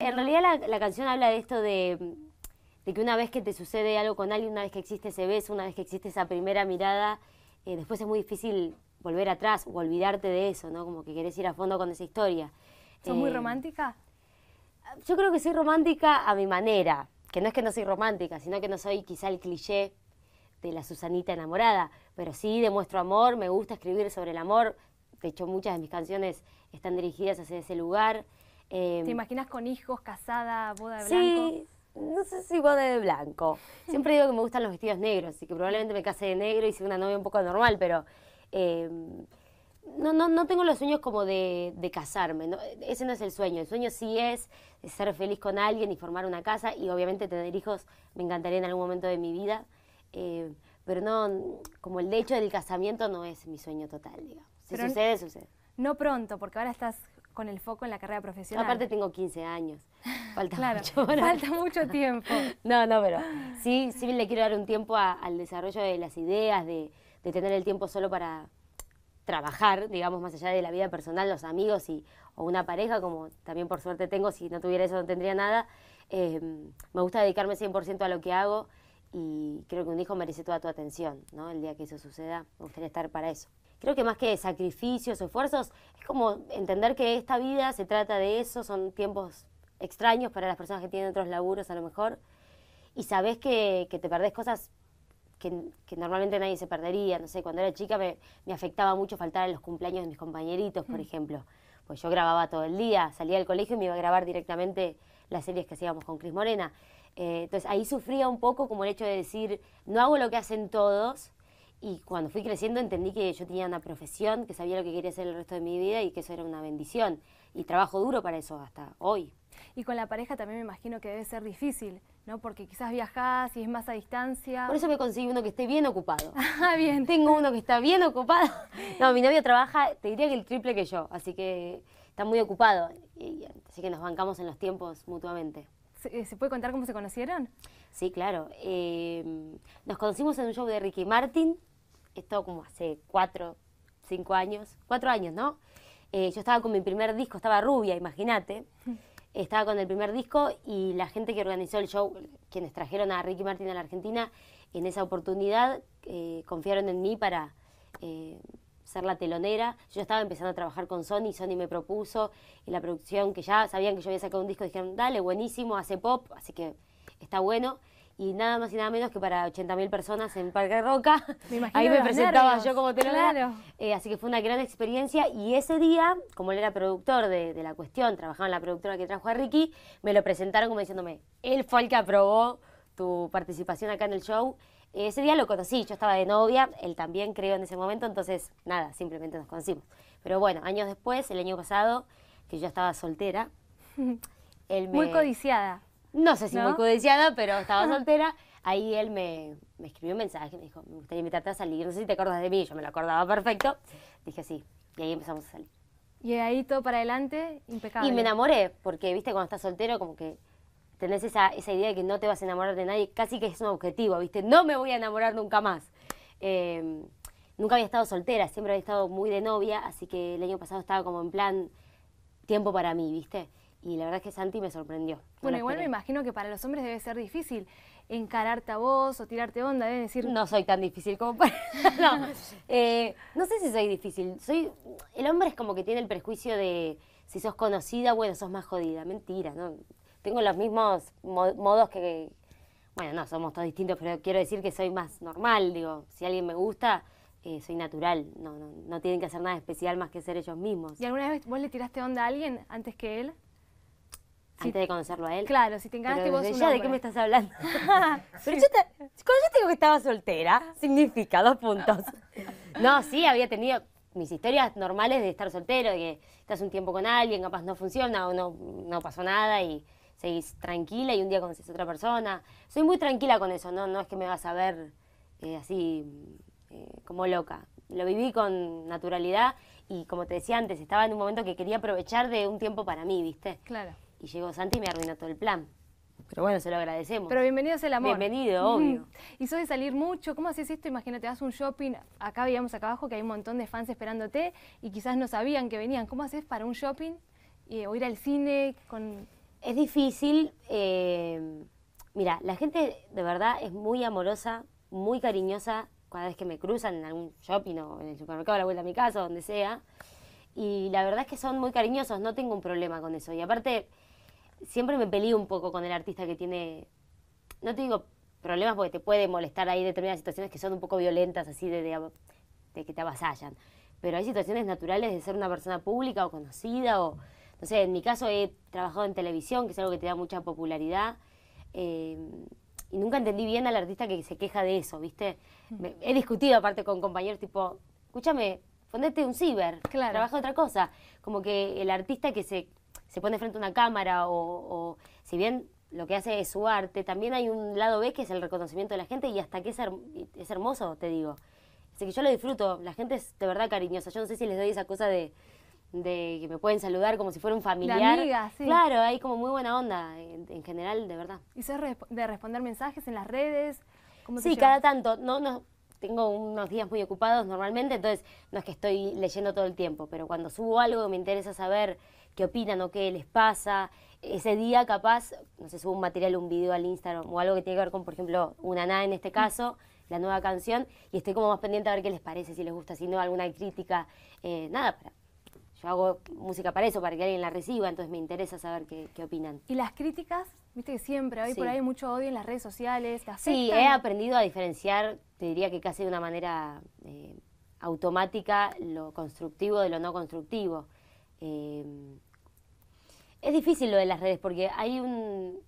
En realidad la, canción habla de esto de, que una vez que te sucede algo con alguien, una vez que existe ese beso, una vez que existe esa primera mirada, eh, después es muy difícil volver atrás o olvidarte de eso, ¿no? Como que querés ir a fondo con esa historia. ¿Sos muy eh, romántica? Yo creo que soy romántica a mi manera, que no es que no soy romántica, sino que no soy quizá el cliché de la Susanita enamorada, pero sí demuestro amor, me gusta escribir sobre el amor, de hecho muchas de mis canciones están dirigidas hacia ese lugar. Em, ¿Te imaginas con hijos, casada, boda de blanco? Sí, no sé si boda de blanco. Siempre digo que me gustan los vestidos negros, así que probablemente me case de negro y sea una novia un poco normal, pero em, no, no, no tengo los sueños como de, casarme. ese no es el sueño. El sueño sí es ser feliz con alguien y formar una casa y obviamente tener hijos me encantaría en algún momento de mi vida. Em, pero no, como el hecho del casamiento no es mi sueño total, Si sucede, sucede. No pronto, porque ahora estás con el foco en la carrera profesional. Aparte tengo 15 años, falta mucho. tiempo. no, no, pero sí, sí le quiero dar un tiempo al desarrollo de las ideas, de, tener el tiempo solo para trabajar, digamos, más allá de la vida personal, los amigos y, o una pareja, como también por suerte tengo, si no tuviera eso no tendría nada. Em, me gusta dedicarme 100% a lo que hago y creo que un hijo merece toda tu atención, ¿no? El día que eso suceda, me gustaría estar para eso creo que más que sacrificios o esfuerzos, es como entender que esta vida se trata de eso, son tiempos extraños para las personas que tienen otros laburos a lo mejor, y sabes que, que te perdés cosas que, que, normalmente nadie se perdería. No sé, cuando era chica me, me afectaba mucho faltar a los cumpleaños de mis compañeritos, por mm. ejemplo. Pues yo grababa todo el día, salía del colegio y me iba a grabar directamente las series que hacíamos con Cris Morena. Eh, entonces ahí sufría un poco como el hecho de decir, no hago lo que hacen todos, y cuando fui creciendo entendí que yo tenía una profesión, que sabía lo que quería hacer el resto de mi vida y que eso era una bendición. Y trabajo duro para eso hasta hoy. Y con la pareja también me imagino que debe ser difícil, ¿no? Porque quizás viajás y es más a distancia. Por eso me conseguí uno que esté bien ocupado. Ah, bien. Tengo uno que está bien ocupado. No, mi novio trabaja, te diría que el triple que yo, así que está muy ocupado. así que nos bancamos en los tiempos mutuamente. ¿Se, eh, puede contar cómo se conocieron? Sí, claro. Eh, nos conocimos en un show de Ricky Martin esto como hace cuatro, cinco años, cuatro años, ¿no? Eh, yo estaba con mi primer disco, estaba rubia, imagínate. Estaba con el primer disco y la gente que organizó el show, quienes trajeron a Ricky Martin a la Argentina, en esa oportunidad eh, confiaron en mí para eh, ser la telonera. Yo estaba empezando a trabajar con Sony, Sony me propuso y la producción que ya sabían que yo había sacado un disco dijeron, dale, buenísimo, hace pop, así que está bueno y nada más y nada menos que para 80.000 personas en Parque Roca. Ahí me presentaba yo como telonera. Eh, así que fue una gran experiencia y ese día, como él era productor de, la cuestión, trabajaba en la productora que trajo a Ricky, me lo presentaron como diciéndome, él fue el que aprobó tu participación acá en el show. ese día lo conocí, yo estaba de novia, él también creo en ese momento, entonces nada, simplemente nos conocimos. Pero bueno, años después, el año pasado, que yo estaba soltera, él Muy codiciada no sé si muy codiciada, pero estaba ah. soltera. Ahí él me, escribió un mensaje, me dijo, me gustaría invitarte a salir, no sé si te acordas de mí, yo me lo acordaba perfecto. Dije, sí, y ahí empezamos a salir. Y ahí todo para adelante, impecable. Y me enamoré, porque, viste, cuando estás soltero, como que tenés esa, idea de que no te vas a enamorar de nadie, casi que es un objetivo, viste, no me voy a enamorar nunca más. Em, nunca había estado soltera, siempre había estado muy de novia, así que el año pasado estaba como en plan tiempo para mí, viste y la verdad es que Santi me sorprendió. Bueno, igual me imagino que para los hombres debe ser difícil encararte a vos o tirarte onda, deben decir... No soy tan difícil como para... no, eh, no sé si soy difícil. Soy... El hombre es como que tiene el prejuicio de si sos conocida, bueno, sos más jodida. Mentira, ¿no? Tengo los mismos modos que... Bueno, no, somos todos distintos, pero quiero decir que soy más normal, digo. Si alguien me gusta, eh, soy natural, no, no, no tienen que hacer nada especial más que ser ellos mismos. ¿Y alguna vez vos le tiraste onda a alguien antes que él? antes de conocerlo a él. Claro, si te encaraste vos un ¿De qué me estás hablando? pero yo te, digo que estaba soltera, significa dos puntos. no, sí, había tenido mis historias normales de estar soltero, de que estás un tiempo con alguien, capaz no funciona o no, no pasó nada y seguís tranquila y un día conoces a otra persona. Soy muy tranquila con eso, no, no es que me vas a ver eh, así eh, como loca. Lo viví con naturalidad y como te decía antes, estaba en un momento que quería aprovechar de un tiempo para mí, ¿viste? Claro y llegó Santi y me arruinó todo el plan. Pero bueno, se lo agradecemos. Pero bienvenido es el amor. Bienvenido, obvio. Y sos de salir mucho. ¿Cómo haces esto? Imagínate, vas un shopping. Acá veíamos acá abajo que hay un montón de fans esperándote y quizás no sabían que venían. ¿Cómo haces para un shopping eh, o ir al cine? con Es difícil. Eh, mira, la gente de verdad es muy amorosa, muy cariñosa cada vez que me cruzan en algún shopping o en el supermercado a la vuelta a mi casa o donde sea. Y la verdad es que son muy cariñosos. No tengo un problema con eso. Y aparte siempre me peleé un poco con el artista que tiene, no te digo problemas porque te puede molestar ahí determinadas situaciones que son un poco violentas, así de, de, que te avasallan, pero hay situaciones naturales de ser una persona pública o conocida o, no sé, en mi caso he trabajado en televisión, que es algo que te da mucha popularidad. Eh, y nunca entendí bien al artista que se queja de eso, ¿viste? he discutido aparte con compañeros tipo, escúchame, ponete un ciber, claro. trabaja otra cosa. Como que el artista que se se pone frente a una cámara o, si bien lo que hace es su arte, también hay un lado B que es el reconocimiento de la gente y hasta que es, es hermoso, te digo. Así que yo lo disfruto, la gente es de verdad cariñosa, yo no sé si les doy esa cosa de, que me pueden saludar como si fuera un familiar. Claro, hay como muy buena onda en, general, de verdad. ¿Y sos de responder mensajes en las redes? sí, cada tanto. No, no, tengo unos días muy ocupados normalmente, entonces no es que estoy leyendo todo el tiempo, pero cuando subo algo me interesa saber qué opinan o qué les pasa. Ese día capaz, no sé, subo un material, un video al Instagram o algo que tiene que ver con, por ejemplo, una nada en este caso, la nueva canción, y estoy como más pendiente a ver qué les parece, si les gusta, si no, alguna crítica, eh, nada, yo hago música para eso, para que alguien la reciba, entonces me interesa saber qué, qué opinan. ¿Y las críticas siempre hay por ahí mucho odio en las redes sociales. sí, he aprendido a diferenciar, te diría que casi de una manera eh, automática, lo constructivo de lo no constructivo. Eh, es difícil lo de las redes porque hay un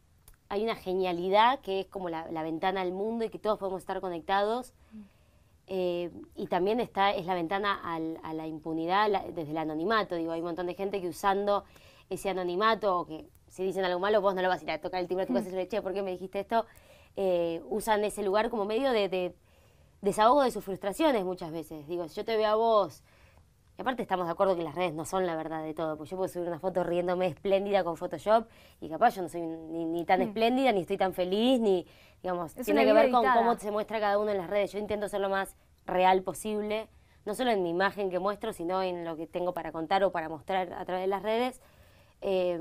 hay una genialidad que es como la, ventana al mundo y que todos podemos estar conectados. Eh, y también está, es la ventana a la impunidad desde el anonimato. Digo, hay un montón de gente que usando ese anonimato o que si dicen algo malo, vos no lo vas a ir a tocar el timbre a mm. y decirle, che, ¿por qué me dijiste esto? Eh, usan ese lugar como medio de, desahogo de sus frustraciones muchas veces. Digo, si yo te veo a vos, y aparte estamos de acuerdo que las redes no son la verdad de todo, pues yo puedo subir una foto riéndome espléndida con Photoshop y capaz yo no soy ni, tan mm. espléndida, ni estoy tan feliz, ni, digamos, tiene que ver con cómo se muestra cada uno en las redes. Yo intento ser lo más real posible, no solo en mi imagen que muestro, sino en lo que tengo para contar o para mostrar a través de las redes. Eh,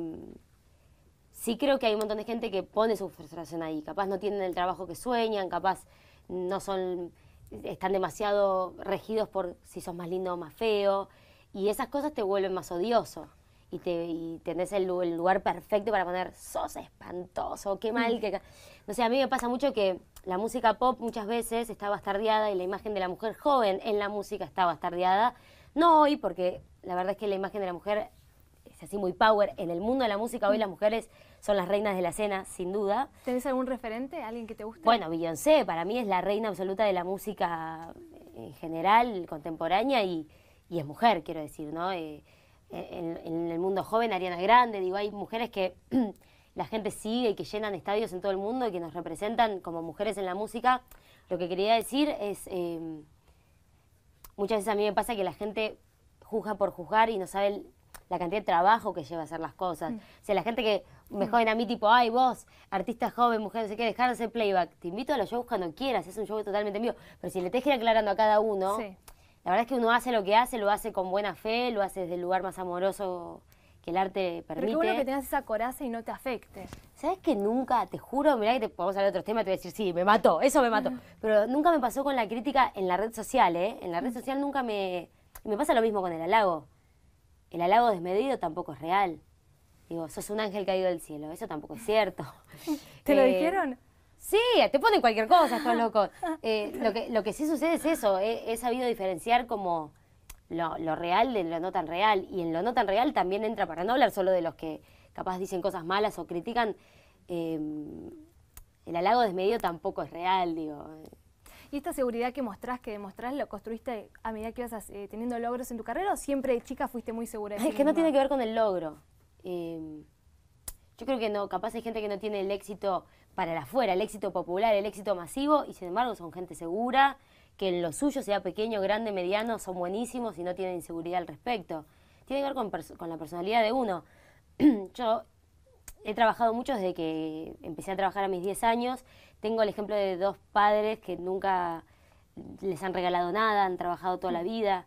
sí creo que hay un montón de gente que pone su frustración ahí. Capaz no tienen el trabajo que sueñan, capaz no son, están demasiado regidos por si sos más lindo o más feo. Y esas cosas te vuelven más odioso. Y, te, tenés el, lugar perfecto para poner, sos espantoso, qué mm. mal que... No sé, a mí me pasa mucho que la música pop muchas veces está bastardeada y la imagen de la mujer joven en la música está bastardeada. No hoy, porque la verdad es que la imagen de la mujer es así muy power. En el mundo de la música hoy mm. las mujeres son las reinas de la escena, sin duda. ¿Tenés algún referente, alguien que te guste? Bueno, Beyoncé para mí es la reina absoluta de la música eh, en general, contemporánea, y, es mujer, quiero decir, ¿no? Eh, en, el mundo joven, Ariana Grande, digo, hay mujeres que la gente sigue y que llenan estadios en todo el mundo y que nos representan como mujeres en la música. Lo que quería decir es, em, muchas veces a mí me pasa que la gente juzga por juzgar y no sabe la cantidad de trabajo que lleva a hacer las cosas. Mm. O sea, la gente que me joden a mí tipo, ay vos, artista joven, mujer, no sé qué, dejarse playback. Te invito a los shows cuando quieras, es un show totalmente mío. Pero si le tenés que ir aclarando a cada uno, la verdad es que uno hace lo que hace, lo hace con buena fe, lo hace desde el lugar más amoroso que el arte permite. Pero qué bueno que tengas esa coraza y no te afecte. ¿Sabes que nunca, te juro, mirá que te, vamos a hablar de otros temas, te voy a decir, sí, me mató, eso me mató. Pero nunca me pasó con la crítica en la red social, ¿eh? En la red mm. social nunca me... Me pasa lo mismo con el halago. El halago desmedido tampoco es real. Digo, sos un ángel caído del cielo. Eso tampoco es cierto. ¿Te lo eh, dijeron? Sí, te ponen cualquier cosa estos locos. Eh, lo, que, sí sucede es eso. He, sabido diferenciar como lo, real de lo no tan real. Y en lo no tan real también entra, para no hablar solo de los que capaz dicen cosas malas o critican, em, el halago desmedido tampoco es real, digo. ¿Y esta seguridad que mostrás, que demostrás, lo construiste a medida que ibas eh, teniendo logros en tu carrera o siempre de chica fuiste muy segura? De es que no tiene que ver con el logro. Em, yo creo que no, capaz hay gente que no tiene el éxito para afuera, el éxito popular, el éxito masivo, y sin embargo son gente segura, que en lo suyo, sea pequeño, grande, mediano, son buenísimos y no tienen inseguridad al respecto. Tiene que ver con, con la personalidad de uno. yo he trabajado mucho desde que empecé a trabajar a mis 10 años. Tengo el ejemplo de dos padres que nunca les han regalado nada, han trabajado toda la mm. vida.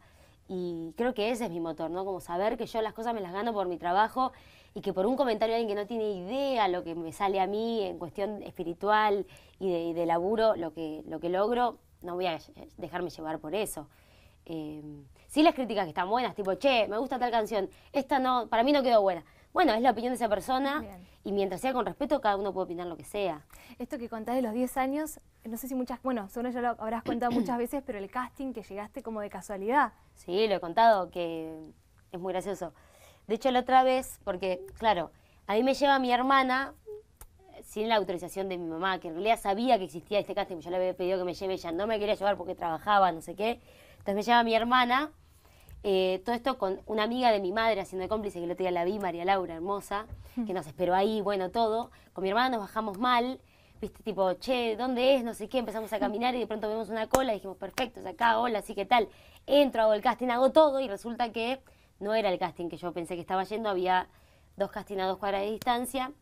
Y creo que ese es mi motor, ¿no? Como saber que yo las cosas me las gano por mi trabajo y que por un comentario de alguien que no tiene idea lo que me sale a mí en cuestión espiritual y de, laburo, lo que, lo que logro, no voy a dejarme llevar por eso. Em, sí las críticas que están buenas, tipo, che, me gusta tal canción, esta no, para mí no quedó buena. Bueno, es la opinión de esa persona y mientras sea con respeto, cada uno puede opinar lo que sea. Esto que contás de los 10 años, no sé si muchas, bueno, solo ya lo habrás contado muchas veces, pero el casting que llegaste como de casualidad. Sí, lo he contado, que es muy gracioso. De hecho, la otra vez, porque, claro, a mí me lleva mi hermana sin la autorización de mi mamá, que en realidad sabía que existía este casting, yo le había pedido que me lleve ella, no me quería llevar porque trabajaba, no sé qué. Entonces me lleva mi hermana, eh, todo esto con una amiga de mi madre haciendo de cómplice, que lo tenía la vi, María Laura, hermosa, que nos esperó ahí, bueno, todo. Con mi hermana nos bajamos mal, viste, tipo, che, ¿dónde es? No sé qué, empezamos a caminar y de pronto vemos una cola y dijimos, perfecto, es acá, hola, así que tal entro, hago el casting, hago todo y resulta que no era el casting que yo pensé que estaba yendo, había dos castings a dos cuadras de distancia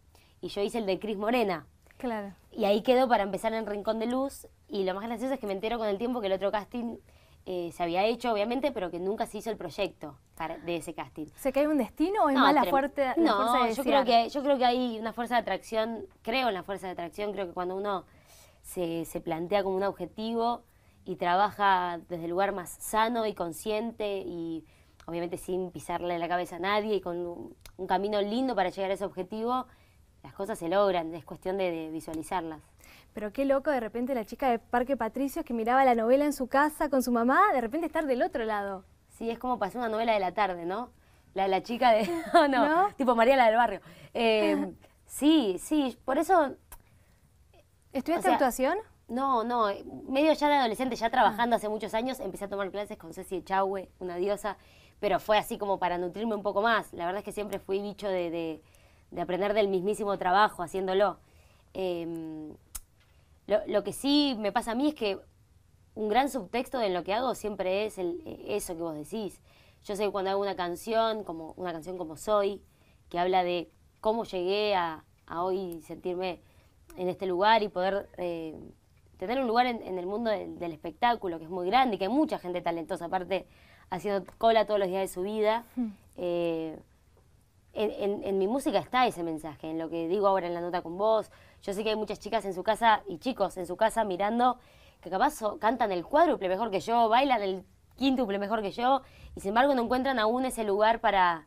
y yo hice el de Cris Morena. Claro. Y ahí quedó para empezar en Rincón de Luz y lo más gracioso es que me entero con el tiempo que el otro casting eh, se había hecho, obviamente, pero que nunca se hizo el proyecto de ese casting. ¿Se cae un destino o es más mala fuerte, la no, fuerza de yo creo que yo creo que hay una fuerza de atracción, creo en la fuerza de atracción, creo que cuando uno se, se plantea como un objetivo, y trabaja desde el lugar más sano y consciente y obviamente sin pisarle la cabeza a nadie y con un, camino lindo para llegar a ese objetivo, las cosas se logran, es cuestión de, visualizarlas. Pero qué loco de repente la chica de Parque Patricios que miraba la novela en su casa con su mamá, de repente estar del otro lado. Sí, es como pasar una novela de la tarde, ¿no? La, de la chica de... no, tipo María la del barrio. Eh, sí, sí, por eso... ¿Estudiaste en actuación? No, no, eh, medio ya de adolescente, ya mm. trabajando hace muchos años, empecé a tomar clases con Ceci Echagüe, una diosa, pero fue así como para nutrirme un poco más. La verdad es que siempre fui bicho de, aprender del mismísimo trabajo, haciéndolo. Em, lo, que sí me pasa a mí es que un gran subtexto de lo que hago siempre es el, eh, eso que vos decís. Yo sé que cuando hago una canción, como una canción como Soy, que habla de cómo llegué a, hoy sentirme en este lugar y poder... Eh, tener un lugar en, el mundo del, espectáculo, que es muy grande y que hay mucha gente talentosa, aparte haciendo cola todos los días de su vida. Hmm. Eh, en, mi música está ese mensaje, en lo que digo ahora en la nota con vos. Yo sé que hay muchas chicas en su casa y chicos en su casa mirando que capaz cantan el cuádruple mejor que yo, bailan el quíntuple mejor que yo y sin embargo no encuentran aún ese lugar para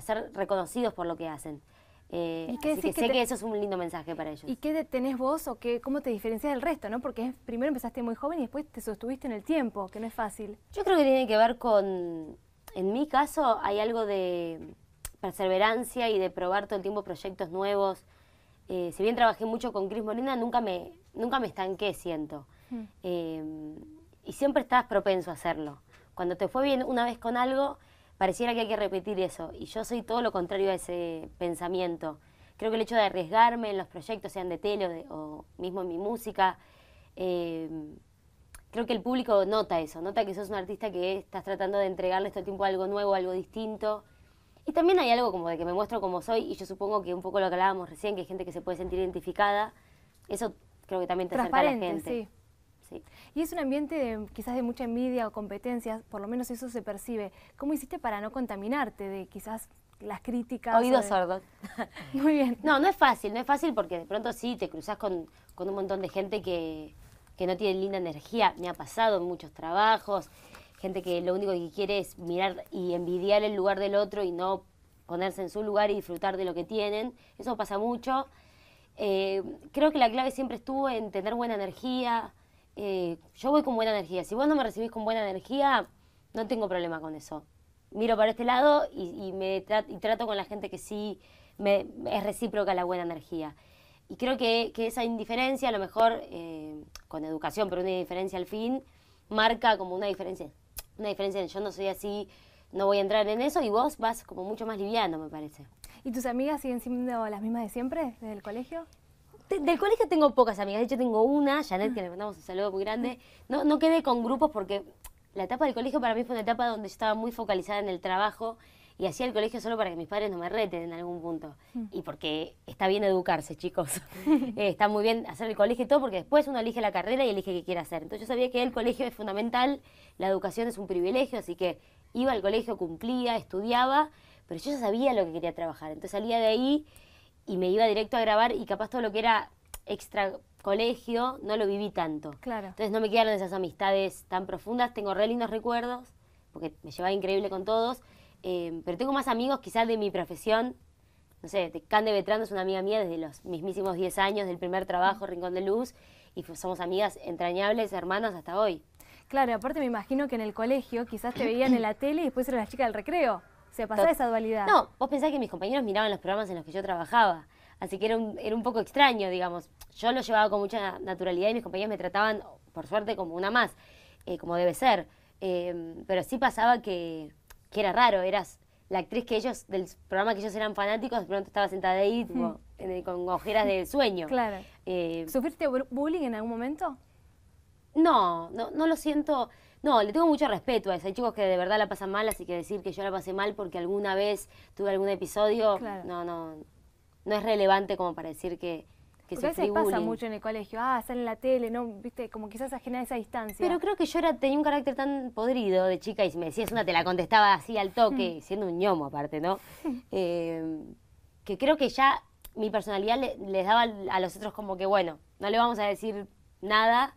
ser reconocidos por lo que hacen. Eh, sé que eso es un lindo mensaje para ellos. ¿Y qué tenés vos o qué, cómo te diferencias del resto? Porque primero empezaste muy joven y después te sostuviste en el tiempo, que no es fácil. Yo creo que tiene que ver con, en mi caso, hay algo de perseverancia y de probar todo el tiempo proyectos nuevos. Eh, si bien trabajé mucho con Cris Molina, nunca me, nunca me estanqué, siento. Hmm. Eh, y siempre estás propenso a hacerlo. Cuando te fue bien una vez con algo, pareciera que hay que repetir eso. Y yo soy todo lo contrario a ese pensamiento. Creo que el hecho de arriesgarme en los proyectos, sean de tele o, mismo en mi música, em, creo que el público nota eso, nota que sos un artista que estás tratando de entregarle todo este el tiempo algo nuevo, algo distinto. Y también hay algo como de que me muestro como soy, y yo supongo que un poco lo que hablábamos recién, que hay gente que se puede sentir identificada, eso creo que también te acerca a gente. Sí. Y es un ambiente de, quizás de mucha envidia o competencias, por lo menos eso se percibe. ¿Cómo hiciste para no contaminarte de quizás las críticas? Oídos sordos. Muy bien. No, no es fácil, no es fácil porque de pronto sí te cruzas con, un montón de gente que, no tiene linda energía. Me ha pasado en muchos trabajos, gente que lo único que quiere es mirar y envidiar el lugar del otro y no ponerse en su lugar y disfrutar de lo que tienen. Eso pasa mucho. Eh, creo que la clave siempre estuvo en tener buena energía, eh, yo voy con buena energía. Si vos no me recibís con buena energía, no tengo problema con eso. Miro para este lado y, me trato con la gente que sí es recíproca la buena energía. Y creo que, esa indiferencia, a lo mejor eh, con educación, pero una indiferencia al fin, marca como una diferencia. Una diferencia en yo no soy así, no voy a entrar en eso y vos vas como mucho más liviano, me parece. ¿Y tus amigas siguen siendo las mismas de siempre, desde el colegio? del colegio tengo pocas amigas. De hecho, tengo una, Janet, que le mandamos un saludo muy grande. No, no quedé con grupos porque la etapa del colegio para mí fue una etapa donde yo estaba muy focalizada en el trabajo y hacía el colegio solo para que mis padres no me reten en algún punto. Mm. Y porque está bien educarse, chicos. Eh, está muy bien hacer el colegio y todo, porque después uno elige la carrera y elige qué quiere hacer. Entonces yo sabía que el colegio es fundamental, la educación es un privilegio, así que iba al colegio, cumplía, estudiaba, pero yo ya sabía lo que quería trabajar. Entonces salía de ahí y me iba directo a grabar y capaz todo lo que era extra colegio no lo viví tanto. Claro. Entonces no me quedaron esas amistades tan profundas, tengo re lindos recuerdos, porque me llevaba increíble con todos, em, pero tengo más amigos quizás de mi profesión, no sé, de Cande Betrando es una amiga mía desde los mismísimos 10 años, del primer trabajo, mm. Rincón de Luz, y somos amigas entrañables, hermanas hasta hoy. Claro, aparte me imagino que en el colegio quizás te veían en la tele y después eras la chica del recreo. Se pasaba esa dualidad. No, vos pensás que mis compañeros miraban los programas en los que yo trabajaba. Así que era un, era un poco extraño, digamos. Yo lo llevaba con mucha naturalidad y mis compañeros me trataban, por suerte, como una más, eh, como debe ser. Eh, pero sí pasaba que, era raro, eras la actriz que ellos, del programa que ellos eran fanáticos, de pronto estabas sentada ahí hmm. con ojeras de sueño. Claro. Eh, ¿Sufriste bullying en algún momento? No, no, no lo siento. No, le tengo mucho respeto a eso. Hay chicos que de verdad la pasan mal, así que decir que yo la pasé mal porque alguna vez tuve algún episodio, no, no, no es relevante como para decir que, que a veces pasa mucho en el colegio, ah, sale en la tele, no, viste, como quizás ajena a esa distancia. Pero creo que yo era, tenía un carácter tan podrido de chica y si me decías una te la contestaba así al toque, hmm. siendo un ñomo aparte, ¿no? Hmm. Eh, que creo que ya mi personalidad les daba a los otros como que, bueno, no le vamos a decir nada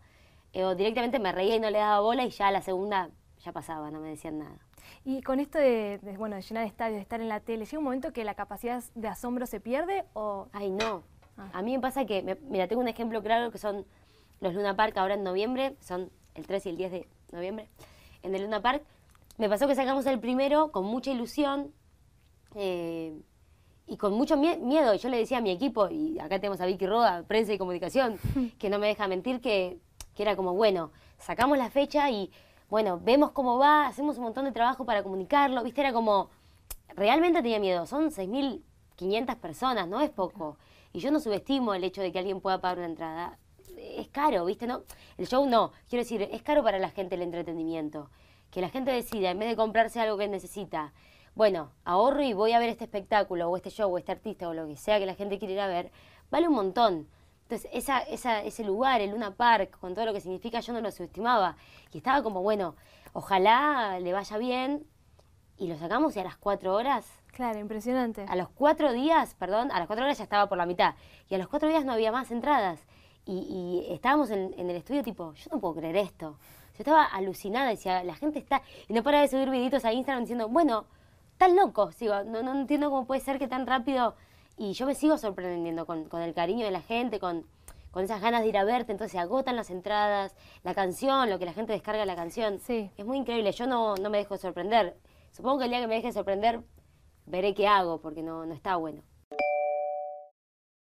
eh, o directamente me reía y no le daba bola y ya la segunda ya pasaba, no me decían nada. Y con esto de, bueno, llenar estadios, de estar en la tele, ¿llega un momento que la capacidad de asombro se pierde o...? Ay, no. Ah. A mí me pasa que, mira, tengo un ejemplo claro que son los Luna Park ahora en noviembre, son el 3 y el 10 de noviembre, en el Luna Park. Me pasó que sacamos el primero con mucha ilusión eh, y con mucho miedo. Yo le decía a mi equipo, y acá tenemos a Vicky Roda, prensa y comunicación, que no me deja mentir, que era como, bueno, sacamos la fecha y, bueno, vemos cómo va, hacemos un montón de trabajo para comunicarlo, viste, era como, realmente tenía miedo, son 6.500 personas, no es poco. Y yo no subestimo el hecho de que alguien pueda pagar una entrada. Es caro, ¿viste? No, el show no. Quiero decir, es caro para la gente el entretenimiento. Que la gente decida, en vez de comprarse algo que necesita, bueno, ahorro y voy a ver este espectáculo o este show o este artista o lo que sea que la gente quiera ver, vale un montón. Entonces, ese lugar, el Luna Park, con todo lo que significa, yo no lo subestimaba. Y estaba como, bueno, ojalá le vaya bien. Y lo sacamos y a las cuatro horas. Claro, impresionante. A los cuatro días, perdón, a las cuatro horas ya estaba por la mitad. Y a los cuatro días no había más entradas. Y, estábamos en, el estudio tipo, yo no puedo creer esto. Yo estaba alucinada, decía, la gente está... Y no para de subir videitos a Instagram diciendo, bueno, tan loco, Digo, no, no entiendo cómo puede ser que tan rápido y yo me sigo sorprendiendo con, el cariño de la gente, con, esas ganas de ir a verte, entonces se agotan las entradas, la canción, lo que la gente descarga la canción. Sí. Es muy increíble, yo no, no me dejo sorprender. Supongo que el día que me deje sorprender, veré qué hago, porque no, no está bueno.